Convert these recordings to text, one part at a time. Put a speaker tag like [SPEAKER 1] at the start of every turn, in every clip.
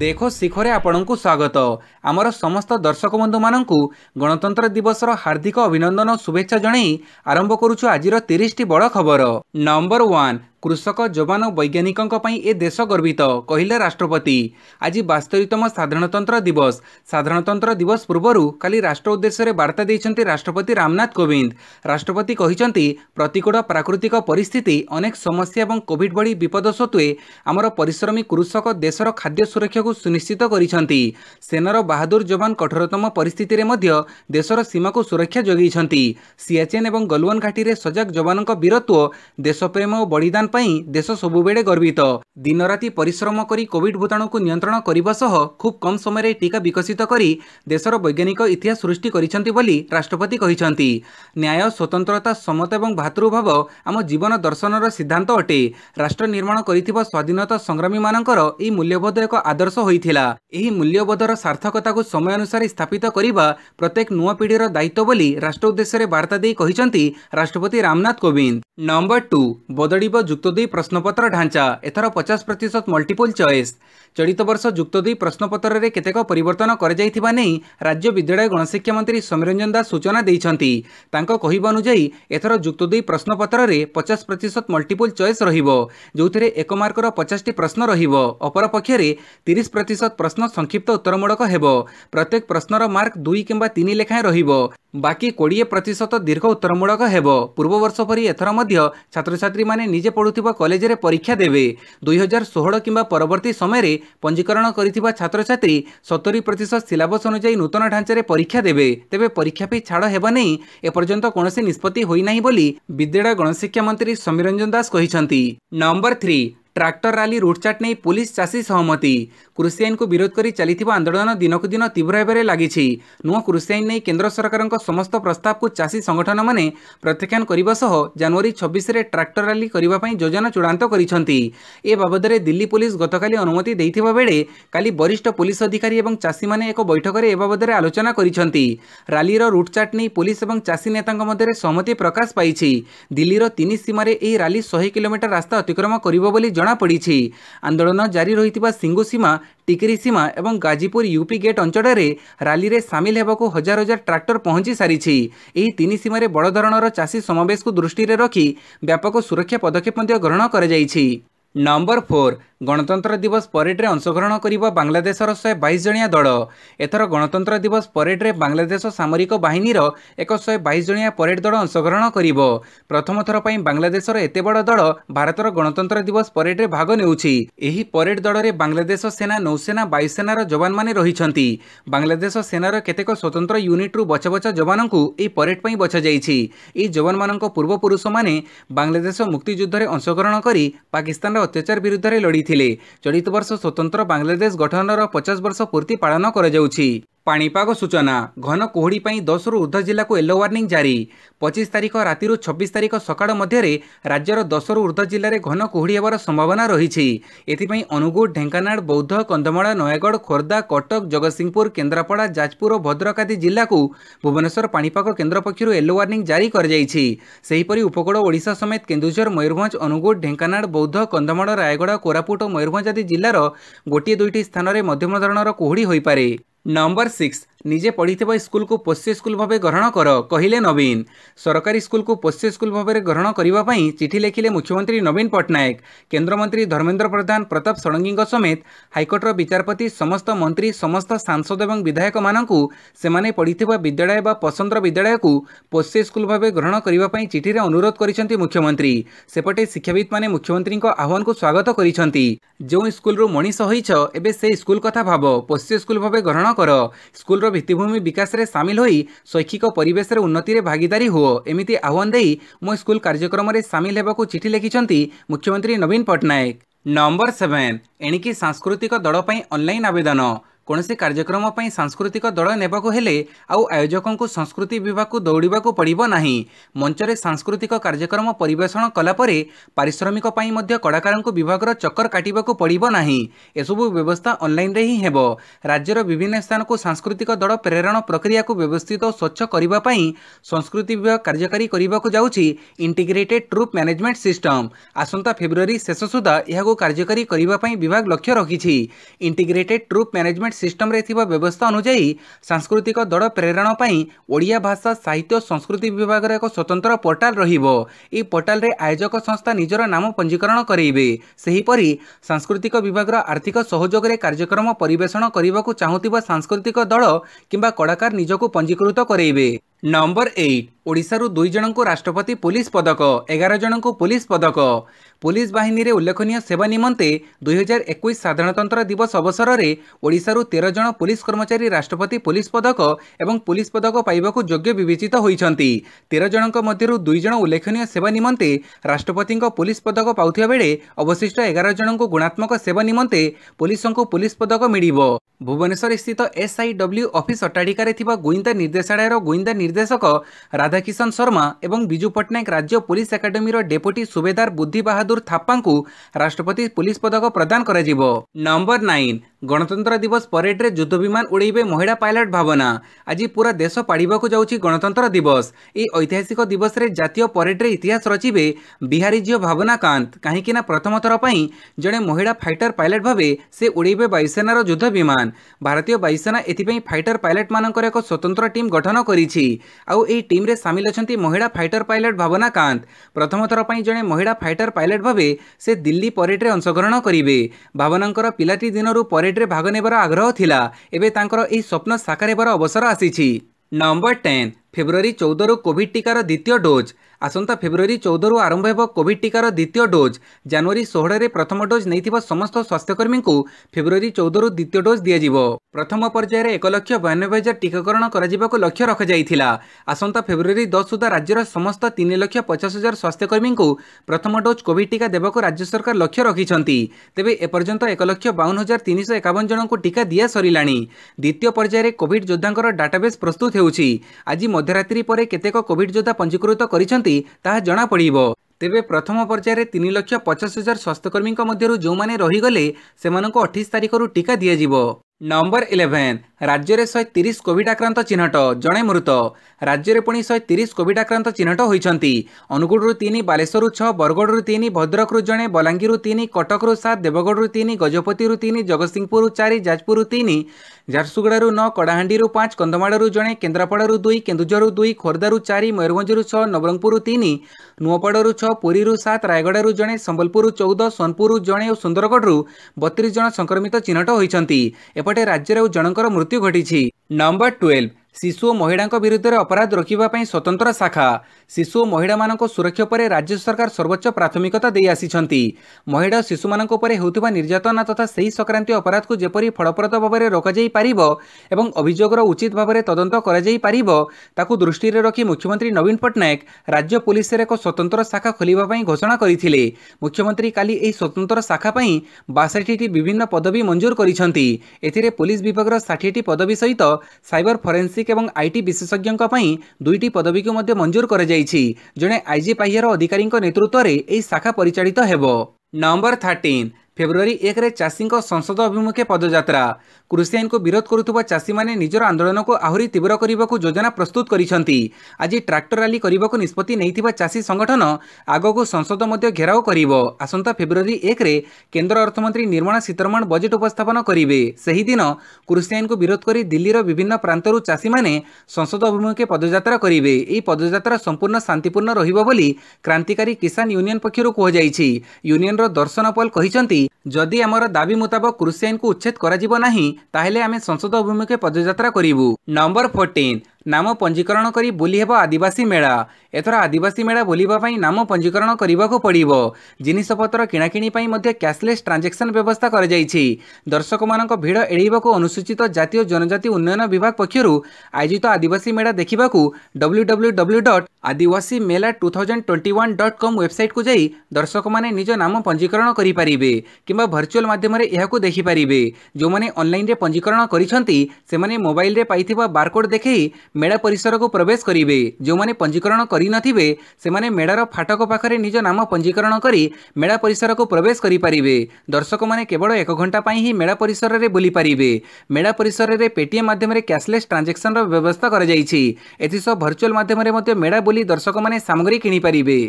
[SPEAKER 1] ଦେଖୋ ଶିଖରେ ଆପଣଙ୍କୁ ସ୍ୱାଗତ ଆମର ସମସ୍ତ ଦର୍ଶକ ବନ୍ଧୁମାନଙ୍କୁ ଗଣତନ୍ତ୍ର ଦିବସର ହାର୍ଦ୍ଦିକ ଅଭିନନ୍ଦନ ଓ ଶୁଭେଚ୍ଛା ଜଣାଇ ଆରମ୍ଭ କରୁଛୁ ଆଜିର ତିରିଶଟି ବଡ଼ ଖବର ନମ୍ବର ୱାନ୍ କୃଷକ ଯବାନ ଓ ବୈଜ୍ଞାନିକଙ୍କ ପାଇଁ ଏ ଦେଶ ଗର୍ବିତ କହିଲେ ରାଷ୍ଟ୍ରପତି ଆଜି ବାସ୍ତରିତମ ସାଧାରଣତନ୍ତ୍ର ଦିବସ ସାଧାରଣତନ୍ତ୍ର ଦିବସ ପୂର୍ବରୁ କାଲି ରାଷ୍ଟ୍ର ଉଦ୍ଦେଶ୍ୟରେ ବାର୍ତ୍ତା ଦେଇଛନ୍ତି ରାଷ୍ଟ୍ରପତି ରାମନାଥ କୋବିନ୍ଦ ରାଷ୍ଟ୍ରପତି କହିଛନ୍ତି ପ୍ରତିକୂଳ ପ୍ରାକୃତିକ ପରିସ୍ଥିତି ଅନେକ ସମସ୍ୟା ଏବଂ କୋଭିଡ୍ ଭଳି ବିପଦ ସତ୍ତ୍ୱେ ଆମର ପରିଶ୍ରମୀ କୃଷକ ଦେଶର ଖାଦ୍ୟ ସୁରକ୍ଷାକୁ ସୁନିଶ୍ଚିତ କରିଛନ୍ତି ସେନାର ବାହାଦୁର ଯବାନ କଠୋରତମ ପରିସ୍ଥିତିରେ ମଧ୍ୟ ଦେଶର ସୀମାକୁ ସୁରକ୍ଷା ଯୋଗାଇଛନ୍ତି ସିଆଚେନ୍ ଏବଂ ଗଲୱାନ ଘାଟିରେ ସଜାଗ ଯବାନଙ୍କ ବୀରତ୍ୱ ଦେଶପ୍ରେମ ଓ ବଳିଦାନ ପାଇଁ ଦେଶ ସବୁବେଳେ ଗର୍ବିତ ଦିନରାତି ପରିଶ୍ରମ କରି କୋଭିଡ୍ ଭୂତାଣୁକୁ ନିୟନ୍ତ୍ରଣ କରିବା ସହ ଖୁବ୍ କମ୍ ସମୟରେ ଟିକା ବିକଶିତ କରି ଦେଶର ବୈଜ୍ଞାନିକ ଇତିହାସ ସୃଷ୍ଟି କରିଛନ୍ତି ବୋଲି ରାଷ୍ଟ୍ରପତି କହିଛନ୍ତି ନ୍ୟାୟ ସ୍ୱତନ୍ତ୍ରତା ସମତା ଏବଂ ଭାତୃଭାବ ଆମ ଜୀବନ ଦର୍ଶନର ସିଦ୍ଧାନ୍ତ ଅଟେ ରାଷ୍ଟ୍ର ନିର୍ମାଣ କରିଥିବା ସ୍ୱାଧୀନତା ସଂଗ୍ରାମୀମାନଙ୍କର ଏହି ମୂଲ୍ୟବୋଧ ଏକ ଆଦର୍ଶ ହୋଇଥିଲା ଏହି ମୂଲ୍ୟବୋଧର ସାର୍ଥକତାକୁ ସମୟ ଅନୁସାରେ ସ୍ଥାପିତ କରିବା ପ୍ରତ୍ୟେକ ନୂଆ ପିଢ଼ିର ଦାୟିତ୍ୱ ବୋଲି ରାଷ୍ଟ୍ର ଉଦ୍ଦେଶ୍ୟରେ ବାର୍ତ୍ତା ଦେଇ କହିଛନ୍ତି ରାଷ୍ଟ୍ରପତି ରାମନାଥ କୋବିନ୍ଦ ନମ୍ବର ଟୁ ବଦଳିବ ଯୁଗ प्रश्नपत्र ढाचा एथर पचश प्रतिशत मल्टिल चॉईस চলিত বর্ষ যুক্ত দুই প্রশ্নপত্রে কেতক পরিবর্তন করা নেই রাজ্য বিদ্যালয় গণশিক্ষা মন্ত্রী সমীরঞ্জন দাস সূচনা দিয়েছেন তাঁর কহবা অনুযায়ী এথর যুক্ত দুই প্রশ্নপত্রে পচাশ প্রতিশত মল্টিপুল চয়েস রহব যে এক মার্কর পচাশটি প্রশ্ন রহব অপরপক্ষে তিরিশ প্রতিশত প্রশ্ন সংক্ষিপ্ত উত্তরমূলক হব প্রত্যেক প্রশ্নর মার্ক দুই কিংবা তিন লেখায় রহব বাকি কোড়িয়ে প্রতিশত দীর্ঘ উত্তরমূলক হব পূর্ববর্ষ পরি এথর ছাত্রছাত্রী মানে নিজে পড়ুথিবা কলেজের পরীক্ষা দেবে দুই হাজার ষোহ কিংবা পরবর্তী সময়ের ପଞ୍ଜୀକରଣ କରିଥିବା ଛାତ୍ରଛାତ୍ରୀ ସତୁରି ପ୍ରତିଶତ ସିଲାବସ୍ ଅନୁଯାୟୀ ନୂତନ ଢାଞ୍ଚାରେ ପରୀକ୍ଷା ଦେବେ ତେବେ ପରୀକ୍ଷା ଫି ଛାଡ଼ ହେବା ନେଇ ଏପର୍ଯ୍ୟନ୍ତ କୌଣସି ନିଷ୍ପତ୍ତି ହୋଇନାହିଁ ବୋଲି ବିଦ୍ୟାଳୟ ଗଣଶିକ୍ଷା ମନ୍ତ୍ରୀ ସମୀର ରଞ୍ଜନ ଦାସ କହିଛନ୍ତି ନମ୍ବର ଥ୍ରୀ ট্রাক্টর রালি রুটচাট নেই পুলিশ চাষী সহমতি কৃষি আইনকু বিরোধ করে চাল আন্দোলন দিনক দিন তীব্র হবার লাগিছে নূয় কৃষি আইন নেই কেন্দ্র সরকার সমস্ত প্রস্তাবক চাষী সংগঠন মানে প্রত্যাখ্যান করা সহ জানুয়ারি ছবিশে ট্রাক্টর রালি করা যোজনা চূড়ান্ত করেছেন এ বাবদে দিল্লি পুলিশ গতকাল অনুমতি দিয়ে বেড়ে কালি বরিষ্ঠ পুলিশ অধিকারী এবং চাষী মানে এক বৈঠকের এ বাবদে আলোচনা করেছেন রালির রুটচাট নেই পুলিশ এবং চাষী নেতা মধ্যে সহমতি প্রকাশ পাইছে দিল্লির তিন সীমার এই রালি শহে কিলোমিটার রাস্তা অতিক্রম করব বলে জন ଜଣାପଡ଼ିଛି ଆନ୍ଦୋଳନ ଜାରି ରହିଥିବା ସିଙ୍ଗୁ ସୀମା ଟିକିରି ସୀମା ଏବଂ ଗାଜିପୁର ୟୁପି ଗେଟ୍ ଅଞ୍ଚଳରେ ରାଲିରେ ସାମିଲ ହେବାକୁ ହଜାର ହଜାର ଟ୍ରାକ୍ଟର ପହଞ୍ଚି ସାରିଛି ଏହି ତିନି ସୀମାରେ ବଡ଼ ଧରଣର ଚାଷୀ ସମାବେଶକୁ ଦୃଷ୍ଟିରେ ରଖି ବ୍ୟାପକ ସୁରକ୍ଷା ପଦକ୍ଷେପ ମଧ୍ୟ ଗ୍ରହଣ କରାଯାଇଛି ନମ୍ବର ଫୋର୍ ଗଣତନ୍ତ୍ର ଦିବସ ପରେଡ୍ରେ ଅଂଶଗ୍ରହଣ କରିବ ବାଂଲାଦେଶର ଶହେ ବାଇଶ ଜଣିଆ ଦଳ ଏଥର ଗଣତନ୍ତ୍ର ଦିବସ ପରେଡ୍ରେ ବାଂଲାଦେଶ ସାମରିକ ବାହିନୀର ଏକ ଶହେ ବାଇଶ ଜଣିଆ ପରେଡ୍ ଦଳ ଅଂଶଗ୍ରହଣ କରିବ ପ୍ରଥମଥର ପାଇଁ ବାଂଲାଦେଶର ଏତେ ବଡ଼ ଦଳ ଭାରତର ଗଣତନ୍ତ୍ର ଦିବସ ପରେଡ୍ରେ ଭାଗ ନେଉଛି ଏହି ପରେଡ୍ ଦଳରେ ବାଂଲାଦେଶ ସେନା ନୌସେନା ବାୟୁସେନାର ଯବାନମାନେ ରହିଛନ୍ତି ବାଂଲାଦେଶ ସେନାର କେତେକ ସ୍ୱତନ୍ତ୍ର ୟୁନିଟ୍ରୁ ବଛବଛ ଯବାନଙ୍କୁ ଏହି ପରେଡ୍ ପାଇଁ ବଛାଯାଇଛି ଏହି ଯବାନମାନଙ୍କ ପୂର୍ବପୁରୁଷମାନେ ବାଂଲାଦେଶ ମୁକ୍ତିଯୁଦ୍ଧରେ ଅଂଶଗ୍ରହଣ କରି ପାକିସ୍ତାନର ଅତ୍ୟାଚାର ବିରୁଦ୍ଧରେ ଲଢ଼ିଥିଲେ ଦେଇଥିଲେ ଚଳିତ ବର୍ଷ ସ୍ୱତନ୍ତ୍ର ବାଂଲାଦେଶ ଗଠନର ପଚାଶ ବର୍ଷ ପୂର୍ତ୍ତି ପାଳନ କରାଯାଉଛି ପାଣିପାଗ ସୂଚନା ଘନ କୁହୁଡ଼ି ପାଇଁ ଦଶରୁ ଉର୍ଦ୍ଧ୍ୱ ଜିଲ୍ଲାକୁ ୟେଲୋ ୱାର୍ଣ୍ଣିଂ ଜାରି ପଚିଶ ତାରିଖ ରାତିରୁ ଛବିଶ ତାରିଖ ସକାଳ ମଧ୍ୟରେ ରାଜ୍ୟର ଦଶରୁ ଉର୍ଦ୍ଧ୍ୱ ଜିଲ୍ଲାରେ ଘନ କୁହୁଡ଼ି ହେବାର ସମ୍ଭାବନା ରହିଛି ଏଥିପାଇଁ ଅନୁଗୁଳ ଢେଙ୍କାନାଳ ବୌଦ୍ଧ କନ୍ଧମାଳ ନୟାଗଡ଼ ଖୋର୍ଦ୍ଧା କଟକ ଜଗତସିଂହପୁର କେନ୍ଦ୍ରାପଡ଼ା ଯାଜପୁର ଓ ଭଦ୍ରକ ଆଦି ଜିଲ୍ଲାକୁ ଭୁବନେଶ୍ୱର ପାଣିପାଗ କେନ୍ଦ୍ର ପକ୍ଷରୁ ୟେଲୋ ୱାର୍ଣ୍ଣିଂ ଜାରି କରାଯାଇଛି ସେହିପରି ଉପକୂଳ ଓଡ଼ିଶା ସମେତ କେନ୍ଦୁଝର ମୟୂରଭଞ୍ଜ ଅନୁଗୁଳ ଢେଙ୍କାନାଳ ବୌଦ୍ଧ କନ୍ଧମାଳ ରାୟଗଡ଼ା କୋରାପୁଟ ଓ ମୟୂରଭଞ୍ଜ ଆଦି ଜିଲ୍ଲାର ଗୋଟିଏ ଦୁଇଟି ସ୍ଥାନରେ ମଧ୍ୟମ ଧରଣର କୁହୁଡ଼ି ହୋଇପାରେ Number 6. ନିଜେ ପଢ଼ିଥିବା ସ୍କୁଲକୁ ପୋଷ୍ୟ ସ୍କୁଲ ଭାବେ ଗ୍ରହଣ କର କହିଲେ ନବୀନ ସରକାରୀ ସ୍କୁଲକୁ ପୋଷ୍ୟ ସ୍କୁଲ ଭାବରେ ଗ୍ରହଣ କରିବା ପାଇଁ ଚିଠି ଲେଖିଲେ ମୁଖ୍ୟମନ୍ତ୍ରୀ ନବୀନ ପଟ୍ଟନାୟକ କେନ୍ଦ୍ରମନ୍ତ୍ରୀ ଧର୍ମେନ୍ଦ୍ର ପ୍ରଧାନ ପ୍ରତାପ ଷଡ଼ଙ୍ଗୀଙ୍କ ସମେତ ହାଇକୋର୍ଟର ବିଚାରପତି ସମସ୍ତ ମନ୍ତ୍ରୀ ସମସ୍ତ ସାଂସଦ ଏବଂ ବିଧାୟକମାନଙ୍କୁ ସେମାନେ ପଢ଼ିଥିବା ବିଦ୍ୟାଳୟ ବା ପସନ୍ଦର ବିଦ୍ୟାଳୟକୁ ପୋଷ୍ୟ ସ୍କୁଲ ଭାବେ ଗ୍ରହଣ କରିବା ପାଇଁ ଚିଠିରେ ଅନୁରୋଧ କରିଛନ୍ତି ମୁଖ୍ୟମନ୍ତ୍ରୀ ସେପଟେ ଶିକ୍ଷାବିତ୍ମାନେ ମୁଖ୍ୟମନ୍ତ୍ରୀଙ୍କ ଆହ୍ୱାନକୁ ସ୍ୱାଗତ କରିଛନ୍ତି ଯେଉଁ ସ୍କୁଲରୁ ମଣିଷ ହୋଇଛ ଏବେ ସେ ସ୍କୁଲ କଥା ଭାବ ପୋଷ୍ୟ ସ୍କୁଲ ଭାବେ ଗ୍ରହଣ କର ସ୍କୁଲର ଭିତ୍ତିଭୂମି ବିକାଶରେ ସାମିଲ ହୋଇ ଶୈକ୍ଷିକ ପରିବେଶରେ ଉନ୍ନତିରେ ଭାଗିଦାରୀ ହୁଅ ଏମିତି ଆହ୍ୱାନ ଦେଇ ମୋ ସ୍କୁଲ କାର୍ଯ୍ୟକ୍ରମରେ ସାମିଲ ହେବାକୁ ଚିଠି ଲେଖିଛନ୍ତି ମୁଖ୍ୟମନ୍ତ୍ରୀ ନବୀନ ପଟ୍ଟନାୟକ ନମ୍ବର ସେଭେନ୍ ଏଣିକି ସାଂସ୍କୃତିକ ଦଳ ପାଇଁ ଅନଲାଇନ୍ ଆବେଦନ କୌଣସି କାର୍ଯ୍ୟକ୍ରମ ପାଇଁ ସାଂସ୍କୃତିକ ଦଳ ନେବାକୁ ହେଲେ ଆଉ ଆୟୋଜକଙ୍କୁ ସଂସ୍କୃତି ବିଭାଗକୁ ଦୌଡ଼ିବାକୁ ପଡ଼ିବ ନାହିଁ ମଞ୍ଚରେ ସାଂସ୍କୃତିକ କାର୍ଯ୍ୟକ୍ରମ ପରିବେଷଣ କଲାପରେ ପାରିଶ୍ରମିକ ପାଇଁ ମଧ୍ୟ କଳାକାରଙ୍କୁ ବିଭାଗର ଚକର କାଟିବାକୁ ପଡ଼ିବ ନାହିଁ ଏସବୁ ବ୍ୟବସ୍ଥା ଅନ୍ଲାଇନ୍ରେ ହିଁ ହେବ ରାଜ୍ୟର ବିଭିନ୍ନ ସ୍ଥାନକୁ ସାଂସ୍କୃତିକ ଦଳ ପ୍ରେରଣ ପ୍ରକ୍ରିୟାକୁ ବ୍ୟବସ୍ଥିତ ଓ ସ୍ୱଚ୍ଛ କରିବା ପାଇଁ ସଂସ୍କୃତି ବିଭାଗ କାର୍ଯ୍ୟକାରୀ କରିବାକୁ ଯାଉଛି ଇଣ୍ଟିଗ୍ରେଟେଡ୍ ଟ୍ରୁପ୍ ମ୍ୟାନେଜମେଣ୍ଟ ସିଷ୍ଟମ ଆସନ୍ତା ଫେବୃଆରୀ ଶେଷ ସୁଦ୍ଧା ଏହାକୁ କାର୍ଯ୍ୟକାରୀ କରିବା ପାଇଁ ବିଭାଗ ଲକ୍ଷ୍ୟ ରଖିଛି ଇଣ୍ଟିଗ୍ରେଟେଡ୍ ଟ୍ରୁପ୍ ମ୍ୟାନେଜମେଣ୍ଟ ସିଷ୍ଟମରେ ଥିବା ବ୍ୟବସ୍ଥା ଅନୁଯାୟୀ ସାଂସ୍କୃତିକ ଦଳ ପ୍ରେରଣ ପାଇଁ ଓଡ଼ିଆ ଭାଷା ସାହିତ୍ୟ ସଂସ୍କୃତି ବିଭାଗର ଏକ ସ୍ୱତନ୍ତ୍ର ପୋର୍ଟାଲ ରହିବ ଏହି ପୋର୍ଟାଲରେ ଆୟୋଜକ ସଂସ୍ଥା ନିଜର ନାମ ପଞ୍ଜୀକରଣ କରେଇବେ ସେହିପରି ସାଂସ୍କୃତିକ ବିଭାଗର ଆର୍ଥିକ ସହଯୋଗରେ କାର୍ଯ୍ୟକ୍ରମ ପରିବେଷଣ କରିବାକୁ ଚାହୁଁଥିବା ସାଂସ୍କୃତିକ ଦଳ କିମ୍ବା କଳାକାର ନିଜକୁ ପଞ୍ଜୀକୃତ କରେଇବେ ନମ୍ବର ଏଇଟ୍ ଓଡ଼ିଶାରୁ ଦୁଇ ଜଣଙ୍କୁ ରାଷ୍ଟ୍ରପତି ପୁଲିସ ପଦକ ଏଗାର ଜଣଙ୍କୁ ପୁଲିସ ପଦକ ପୁଲିସ ବାହିନୀରେ ଉଲ୍ଲେଖନୀୟ ସେବା ନିମନ୍ତେ ଦୁଇହଜାର ଏକୋଇଶ ସାଧାରଣତନ୍ତ୍ର ଦିବସ ଅବସରରେ ଓଡ଼ିଶାରୁ ତେର ଜଣ ପୁଲିସ କର୍ମଚାରୀ ରାଷ୍ଟ୍ରପତି ପୁଲିସ ପଦକ ଏବଂ ପୁଲିସ ପଦକ ପାଇବାକୁ ଯୋଗ୍ୟ ବିବେଚିତ ହୋଇଛନ୍ତି ତେର ଜଣଙ୍କ ମଧ୍ୟରୁ ଦୁଇ ଜଣ ଉଲ୍ଲେଖନୀୟ ସେବା ନିମନ୍ତେ ରାଷ୍ଟ୍ରପତିଙ୍କ ପୁଲିସ ପଦକ ପାଉଥିବା ବେଳେ ଅବଶିଷ୍ଟ ଏଗାର ଜଣଙ୍କୁ ଗୁଣାତ୍ମକ ସେବା ନିମନ୍ତେ ପୁଲିସଙ୍କୁ ପୁଲିସ ପଦକ ମିଳିବ ভুবনেশ্বরস্থিত এসআইডব্লু অফিস অট্টাড়িকার গোইন্দা নির্দেশালয়ের গোইন্দা নির্দেশক রাধাকিষণ শর্মা এবং বিজু পট্টনাক রাজ্য পুলিশ একাডেমির ডেপুটি সুবেদার বুদ্ধি বাহাদুর থাপ্পাঙ্কু রাষ্ট্রপতি পুলিশ পদক প্রদান করা নম্বর নাইন গণতন্ত্র দিবস পরেডে যুদ্ধ বিমান উড়াইবে মহিলা পাইলট ভাবনা আজ পুরা দেশ পাড়া যাচ্ছি গণতন্ত্র দিবস এই ঐতিহাসিক দিবসে জাতীয় পরেডে ইতিহাস রচবে বিহারী ঝিও ভাবনা কান্ত কিনা প্রথম থর জনে মহিলা ফাইটর পাইলট ভাবে সে উড়াইবে বায়ুসেনার যুদ্ধ বিমান ଯବାନ ଭାରତୀୟ ବାୟୁସେନା ଏଥିପାଇଁ ଫାଇଟର ପାଇଲଟ ମାନଙ୍କର ଏକ ସ୍ୱତନ୍ତ୍ର ଟିମ୍ ଗଠନ କରିଛି ଆଉ ଏହି ଟିମ୍ରେ ସାମିଲ ଅଛନ୍ତି ମହିଳା ଫାଇଟର ପାଇଲଟ ଭାବନା କାନ୍ତ ଥର ପାଇଁ ଜଣେ ମହିଳା ଫାଇଟର ପାଇଲଟ ଭାବେ ସେ ଦିଲ୍ଲୀ ପରେଡ୍ରେ ଅଂଶଗ୍ରହଣ କରିବେ ଭାବନାଙ୍କର ପିଲାଟି ଦିନରୁ ପରେଡ୍ରେ ଭାଗ ନେବାର ଆଗ୍ରହ ଥିଲା ଏବେ ତାଙ୍କର ଏହି ସ୍ୱପ୍ନ ସାକାର ହେବାର ଅବସର ଆସିଛି ନମ୍ବର ଟେନ୍ ফেব্রুয়ারি চৌদরু কোভিড টিকার দ্বিতীয় ডোজ আসন্তা ফেব্রুয়ারি চৌদরু আরম্ভ ହେବ কোভিড টিকার দ্বিତୀয় ডোজ জানুয়ারি ষোহଳରେ ପ୍ରଥମ ଡୋଜ୍ ନେଇଥିବା ସମସ୍ତ ସ୍ୱାସ୍ଥ୍ୟକର୍ମୀଙ୍କୁ ଫେବ୍ରୁଆରି ଚଉଦରୁ ଦ୍ୱିତୀୟ ଡୋଜ୍ ଦିଆଯିବ ପ୍ରଥମ ପର୍ଯ୍ୟାୟରେ ଏକ ଲକ୍ଷ ବୟାନବେ ହଜାର ଟିକାକରଣ କରାଯିବାକୁ ଲକ୍ଷ୍ୟ ରଖାଯାଇଥିଲା ଆସନ୍ତା ଫେବ୍ରୁଆରୀ ଦଶ ସୁଦ୍ଧା ରାଜ୍ୟର ସମସ୍ତ ତିନି ଲକ୍ଷ ପଚାଶ ହଜାର ସ୍ୱାସ୍ଥ୍ୟକର୍ମୀଙ୍କୁ ପ୍ରଥମ ଡୋଜ୍ କୋଭିଡ୍ ଟିକା ଦେବାକୁ ରାଜ୍ୟ ସରକାର ଲକ୍ଷ୍ୟ ରଖିଛନ୍ତି ତେବେ ଏପର୍ଯ୍ୟନ୍ତ ଏକ ଲକ୍ଷ ବାଉନ ହଜାର ତିନିଶହ ଏକାବନ ଜଣଙ୍କୁ ଟିକା ଦିଆ ସରିଲାଣି ଦ୍ୱିତୀୟ ପର୍ଯ୍ୟାୟରେ କୋଭିଡ୍ ଯୋଦ୍ଧାଙ୍କର ଡାଟାବେସ୍ ପ୍ରସ୍ତୁତ ହେଉଛି ଆଜି মধ্যরাত্রি পরে কেতেক কোভিড যোদ্ধা পঞ্জীকৃত করেছেন তাহা জনাপড়ব তেবে প্রথম পর্যায়ে তিন লক্ষ পচাশ হাজার স্বাস্থ্যকর্মী মধ্যে যে রহিগলে সে অঠেইশ তারিখর টিকা দিয়াযিব নম্বর ইলেভেন রাজ্যের শহে তিরিশ কোভিড আক্রান্ত চিহ্নট জনে মৃত রাজ্যের পুঁ শহে তিরিশ কোভিড আক্রান্ত চিহ্নট হয়েছেন অনুগুড়ু তিন বালেশ্বর ছ বরগড়ু তিন ভদ্রকু জনে বলাঙ্গীর তিন কটকর সাত দেবগড়ু তিন গজপতি তিন জগৎসিংহপুর চারি যাজপুর তিন ଝାରସୁଗୁଡ଼ାରୁ ନଅ କଳାହାଣ୍ଡିରୁ ପାଞ୍ଚ କନ୍ଧମାଳରୁ ଜଣେ କେନ୍ଦ୍ରାପଡ଼ାରୁ ଦୁଇ କେନ୍ଦୁଝରରୁ ଦୁଇ ଖୋର୍ଦ୍ଧାରୁ ଚାରି ମୟୂରଭଞ୍ଜରୁ ଛଅ ନବରଙ୍ଗପୁରରୁ ତିନି ନୂଆପଡ଼ାରୁ ଛଅ ପୁରୀରୁ ସାତ ରାୟଗଡ଼ାରୁ ଜଣେ ସମ୍ବଲପୁରରୁ ଚଉଦ ସୋନପୁରରୁ ଜଣେ ଓ ସୁନ୍ଦରଗଡ଼ରୁ ବତିଶ ଜଣ ସଂକ୍ରମିତ ଚିହ୍ନଟ ହୋଇଛନ୍ତି ଏପଟେ ରାଜ୍ୟରେ ଆଉ ଜଣଙ୍କର ମୃତ୍ୟୁ ଘଟିଛି ନମ୍ବର ଟୁଏଲ୍ଭ ଶିଶୁ ଓ ମହିଳାଙ୍କ ବିରୁଦ୍ଧରେ ଅପରାଧ ରୋକିବା ପାଇଁ ସ୍ୱତନ୍ତ୍ର ଶାଖା ଶିଶୁ ଓ ମହିଳାମାନଙ୍କ ସୁରକ୍ଷା ଉପରେ ରାଜ୍ୟ ସରକାର ସର୍ବୋଚ୍ଚ ପ୍ରାଥମିକତା ଦେଇ ଆସିଛନ୍ତି ମହିଳା ଓ ଶିଶୁମାନଙ୍କ ଉପରେ ହେଉଥିବା ନିର୍ଯାତନା ତଥା ସେହି ସଂକ୍ରାନ୍ତୀୟ ଅପରାଧକୁ ଯେପରି ଫଳପ୍ରଦ ଭାବରେ ରୋକାଯାଇ ପାରିବ ଏବଂ ଅଭିଯୋଗର ଉଚିତ ଭାବରେ ତଦନ୍ତ କରାଯାଇ ପାରିବ ତାକୁ ଦୃଷ୍ଟିରେ ରଖି ମୁଖ୍ୟମନ୍ତ୍ରୀ ନବୀନ ପଟ୍ଟନାୟକ ରାଜ୍ୟ ପୁଲିସରେ ଏକ ସ୍ୱତନ୍ତ୍ର ଶାଖା ଖୋଲିବା ପାଇଁ ଘୋଷଣା କରିଥିଲେ ମୁଖ୍ୟମନ୍ତ୍ରୀ କାଲି ଏହି ସ୍ୱତନ୍ତ୍ର ଶାଖା ପାଇଁ ବାଷଠିଟି ବିଭିନ୍ନ ପଦବୀ ମଞ୍ଜୁର କରିଛନ୍ତି ଏଥିରେ ପୁଲିସ ବିଭାଗର ଷାଠିଏଟି ପଦବୀ ସହିତ ସାଇବର ଫରେନ୍ସିକ୍ ଏବଂ ଆଇଟି ବିଶେଷଜ୍ଞଙ୍କ ପାଇଁ ଦୁଇଟି ପଦବୀକୁ ମଧ୍ୟ ମଞ୍ଜୁର କରାଯାଇଛି ଜଣେ ଆଇଜି ପାହ୍ୟାର ଅଧିକାରୀଙ୍କ ନେତୃତ୍ୱରେ ଏହି ଶାଖା ପରିଚାଳିତ ହେବ ନମ୍ବର ଥାର୍ଟିନ୍ ଫେବୃଆରୀ ଏକରେ ଚାଷୀଙ୍କ ସଂସଦ ଅଭିମୁଖେ ପଦଯାତ୍ରା କୃଷି ଆଇନକୁ ବିରୋଧ କରୁଥିବା ଚାଷୀମାନେ ନିଜର ଆନ୍ଦୋଳନକୁ ଆହୁରି ତୀବ୍ର କରିବାକୁ ଯୋଜନା ପ୍ରସ୍ତୁତ କରିଛନ୍ତି ଆଜି ଟ୍ରାକ୍ଟର ରାଲି କରିବାକୁ ନିଷ୍ପତ୍ତି ନେଇଥିବା ଚାଷୀ ସଂଗଠନ ଆଗକୁ ସଂସଦ ମଧ୍ୟ ଘେରାଉ କରିବ ଆସନ୍ତା ଫେବୃଆରୀ ଏକରେ କେନ୍ଦ୍ର ଅର୍ଥମନ୍ତ୍ରୀ ନିର୍ମଳା ସୀତାରମଣ ବଜେଟ୍ ଉପସ୍ଥାପନ କରିବେ ସେହିଦିନ କୃଷି ଆଇନକୁ ବିରୋଧ କରି ଦିଲ୍ଲୀର ବିଭିନ୍ନ ପ୍ରାନ୍ତରୁ ଚାଷୀମାନେ ସଂସଦ ଅଭିମୁଖେ ପଦଯାତ୍ରା କରିବେ ଏହି ପଦଯାତ୍ରା ସମ୍ପୂର୍ଣ୍ଣ ଶାନ୍ତିପୂର୍ଣ୍ଣ ରହିବ ବୋଲି କ୍ରାନ୍ତିକାରୀ କିଷାନ ୟୁନିୟନ ପକ୍ଷରୁ କୁହାଯାଇଛି ୟୁନିୟନ କମିଶନର ଦର୍ଶନ ପଲ୍ କହିଛନ୍ତି ଯଦି ଆମର ଦାବି ମୁତାବକ କୃଷି ଆଇନକୁ ଉଚ୍ଛେଦ କରାଯିବ ନାହିଁ ତାହେଲେ ଆମେ ସଂସଦ ଅଭିମୁଖେ ପଦଯାତ୍ରା କରିବୁ ନମ୍ବର ଫୋର୍ଟିନ୍ ନାମ ପଞ୍ଜୀକରଣ କରି ବୁଲିହେବ ଆଦିବାସୀ ମେଳା ଏଥର ଆଦିବାସୀ ମେଳା ବୁଲିବା ପାଇଁ ନାମ ପଞ୍ଜୀକରଣ କରିବାକୁ ପଡ଼ିବ ଜିନିଷପତ୍ର କିଣାକିଣି ପାଇଁ ମଧ୍ୟ କ୍ୟାସଲେସ୍ ଟ୍ରାଞ୍ଜାକ୍ସନ୍ ବ୍ୟବସ୍ଥା କରାଯାଇଛି ଦର୍ଶକମାନଙ୍କ ଭିଡ଼ ଏଡ଼େଇବାକୁ ଅନୁସୂଚିତ ଜାତୀୟ ଜନଜାତି ଉନ୍ନୟନ ବିଭାଗ ପକ୍ଷରୁ ଆୟୋଜିତ ଆଦିବାସୀ ମେଳା ଦେଖିବାକୁ W W W dot Adivasi Mela two thousand twenty one dot com ୱେବସାଇଟ୍କୁ ଯାଇ ଦର୍ଶକମାନେ ନିଜ ନାମ ପଞ୍ଜୀକରଣ କରିପାରିବେ କିମ୍ବା ଭର୍ଚୁଆଲ ମାଧ୍ୟମରେ ଏହାକୁ ଦେଖିପାରିବେ ଯେଉଁମାନେ ଅନଲାଇନ୍ରେ ପଞ୍ଜୀକରଣ କରିଛନ୍ତି ସେମାନେ ମୋବାଇଲରେ ପାଇଥିବା ବାରକୋଡ୍ ଦେଖେଇ ମେଳା ପରିସରକୁ ପ୍ରବେଶ କରିବେ ଯେଉଁମାନେ ପଞ୍ଜୀକରଣ କରିନଥିବେ ସେମାନେ ମେଳାର ଫାଟକ ପାଖରେ ନିଜ ନାମ ପଞ୍ଜୀକରଣ କରି ମେଳା ପରିସରକୁ ପ୍ରବେଶ କରିପାରିବେ ଦର୍ଶକମାନେ କେବଳ ଏକ ଘଣ୍ଟା ପାଇଁ ହିଁ ମେଳା ପରିସରରେ ବୁଲିପାରିବେ ମେଳା ପରିସରରେ ପେଟିଏମ୍ ମାଧ୍ୟମରେ କ୍ୟାସଲେସ୍ ଟ୍ରାନ୍ଜାକ୍ସନର ବ୍ୟବସ୍ଥା କରାଯାଇଛି ଏଥିସହ ଭର୍ଚୁଆଲ ମାଧ୍ୟମରେ ମଧ୍ୟ ମେଳା ବୁଲି ଦର୍ଶକମାନେ ସାମଗ୍ରୀ କିଣିପାରିବେ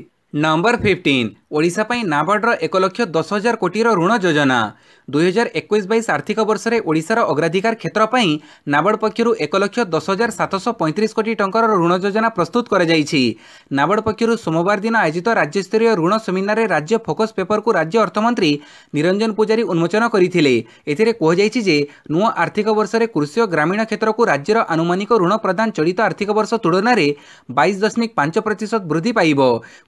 [SPEAKER 1] ନମ୍ବର ଫିଫ୍ଟିନ୍ ଓଡ଼ିଶା ପାଇଁ ନାବାର୍ଡ଼ର ଏକ ଲକ୍ଷ ଦଶ ହଜାର କୋଟିର ଋଣ ଯୋଜନା ଦୁଇ ହଜାର ଏକୋଇଶ ବାଇଶ ଆର୍ଥିକ ବର୍ଷରେ ଓଡ଼ିଶାର ଅଗ୍ରାଧିକାର କ୍ଷେତ୍ର ପାଇଁ ନାବାର୍ଡ଼ ପକ୍ଷରୁ ଏକ ଲକ୍ଷ ଦଶ ହଜାର ସାତଶହ ପଇଁତିରିଶ କୋଟି ଟଙ୍କାର ଋଣ ଯୋଜନା ପ୍ରସ୍ତୁତ କରାଯାଇଛି ନାବାର୍ଡ଼ ପକ୍ଷରୁ ସୋମବାର ଦିନ ଆୟୋଜିତ ରାଜ୍ୟସ୍ତରୀୟ ଋଣ ସେମିନାରରେ ରାଜ୍ୟ ଫୋକସ୍ ପେପରକୁ ରାଜ୍ୟ ଅର୍ଥମନ୍ତ୍ରୀ ନିରଞ୍ଜନ ପୂଜାରୀ ଉନ୍ମୋଚନ କରିଥିଲେ ଏଥିରେ କୁହାଯାଇଛି ଯେ ନୂଆ ଆର୍ଥିକ ବର୍ଷରେ କୃଷି ଓ ଗ୍ରାମୀଣ କ୍ଷେତ୍ରକୁ ରାଜ୍ୟର ଆନୁମାନିକ ଋଣ ପ୍ରଦାନ ଚଳିତ ଆର୍ଥିକ ବର୍ଷ ତୁଳନାରେ ବାଇଶ ଦଶମିକ ପାଞ୍ଚ ପ୍ରତିଶତ ବୃଦ୍ଧି ପାଇବ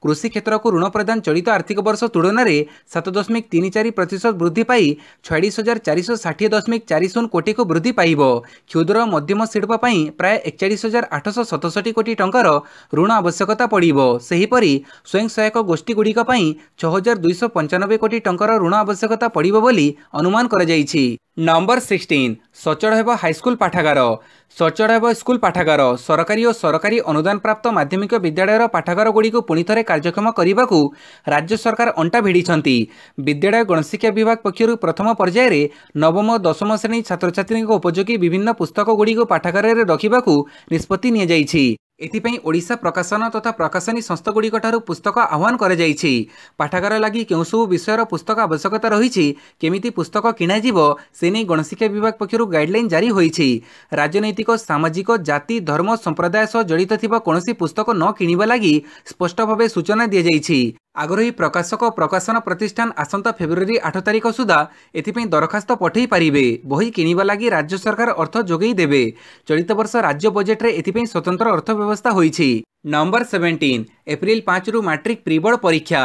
[SPEAKER 1] କୃଷି କ୍ଷେତ୍ରକୁ ଋଣ ପ୍ରଦାନ ଚଳିତ ଆର୍ଥିକ ବର୍ଷ ତୁଳନାରେ ସାତ ଦଶମିକ ତିନି ଚାରି ପ୍ରତିଶତ ବୃଦ୍ଧି ପାଇ ଛୟାଳିଶ ହଜାର ଚାରିଶହ ଷାଠିଏ ଦଶମିକ ଚାରି ଶୂନ କୋଟିକୁ ବୃଦ୍ଧି ପାଇବ କ୍ଷୁଦ୍ର ମଧ୍ୟମ ଶିଳ୍ପ ପାଇଁ ପ୍ରାୟ ଏକଚାଳିଶ ହଜାର ଆଠଶହ ସତଷଠି କୋଟି ଟଙ୍କାର ଋଣ ଆବଶ୍ୟକତା ପଡ଼ିବ ସେହିପରି ସ୍ୱୟଂ ସହାୟକ ଗୋଷ୍ଠୀଗୁଡ଼ିକ ପାଇଁ ଛଅ ହଜାର ଦୁଇଶହ ପଞ୍ଚାନବେ କୋଟି ଟଙ୍କାର ଋଣ ଆବଶ୍ୟକତା ପଡ଼ିବ ବୋଲି ଅନୁମାନ କରାଯାଇଛି ନମ୍ବର ସିକ୍ସଟିନ୍ ସଚଳ ହେବ ହାଇସ୍କୁଲ ପାଠାଗାର ସଚଳ ହେବ ସ୍କୁଲ ପାଠାଗାର ସରକାରୀ ଓ ସରକାରୀ ଅନୁଦାନପ୍ରାପ୍ତ ମାଧ୍ୟମିକ ବିଦ୍ୟାଳୟର ପାଠାଗାରଗୁଡ଼ିକୁ ପୁଣିଥରେ କାର୍ଯ୍ୟକ୍ଷମ କରିବାକୁ ରାଜ୍ୟ ସରକାର ଅଣ୍ଟା ଭିଡ଼ିଛନ୍ତି ବିଦ୍ୟାଳୟ ଗଣଶିକ୍ଷା ବିଭାଗ ପକ୍ଷରୁ ପ୍ରଥମ ପର୍ଯ୍ୟାୟରେ ନବମ ଓ ଦଶମ ଶ୍ରେଣୀ ଛାତ୍ରଛାତ୍ରୀଙ୍କ ଉପଯୋଗୀ ବିଭିନ୍ନ ପୁସ୍ତକଗୁଡ଼ିକୁ ପାଠାଗାରରେ ରଖିବାକୁ ନିଷ୍ପତ୍ତି ନିଆଯାଇଛି ଏଥିପାଇଁ ଓଡ଼ିଶା ପ୍ରକାଶନ ତଥା ପ୍ରକାଶନୀ ସଂସ୍ଥାଗୁଡ଼ିକଠାରୁ ପୁସ୍ତକ ଆହ୍ୱାନ କରାଯାଇଛି ପାଠାଗାର ଲାଗି କେଉଁସବୁ ବିଷୟର ପୁସ୍ତକ ଆବଶ୍ୟକତା ରହିଛି କେମିତି ପୁସ୍ତକ କିଣାଯିବ ସେ ନେଇ ଗଣଶିକ୍ଷା ବିଭାଗ ପକ୍ଷରୁ ଗାଇଡ୍ଲାଇନ୍ ଜାରି ହୋଇଛି ରାଜନୈତିକ ସାମାଜିକ ଜାତି ଧର୍ମ ସମ୍ପ୍ରଦାୟ ସହ ଜଡ଼ିତ ଥିବା କୌଣସି ପୁସ୍ତକ ନ କିଣିବା ଲାଗି ସ୍ପଷ୍ଟ ଭାବେ ସୂଚନା ଦିଆଯାଇଛି আগ্রহী প্রকাশক প্রকাশন প্রতিষ্ঠান আসন্তা ফেব্রুয়ারি আট তারিখ সুদ্ধা এথিপাই দরখাস্ত পঠাই পারে বহি কিনিবা লাগে রাজ্য সরকার অর্থ যোগাই দেবে চলিত বর্ষ রাজ্য বজেটে এথিপাই স্বতন্ত্র অর্থ ব্যবস্থা হয়েছে ନମ୍ବର ସେଭେଣ୍ଟିନ୍ ଏପ୍ରିଲ ପାଞ୍ଚରୁ ମାଟ୍ରିକ୍ ପ୍ରିବୋର୍ଡ଼ ପରୀକ୍ଷା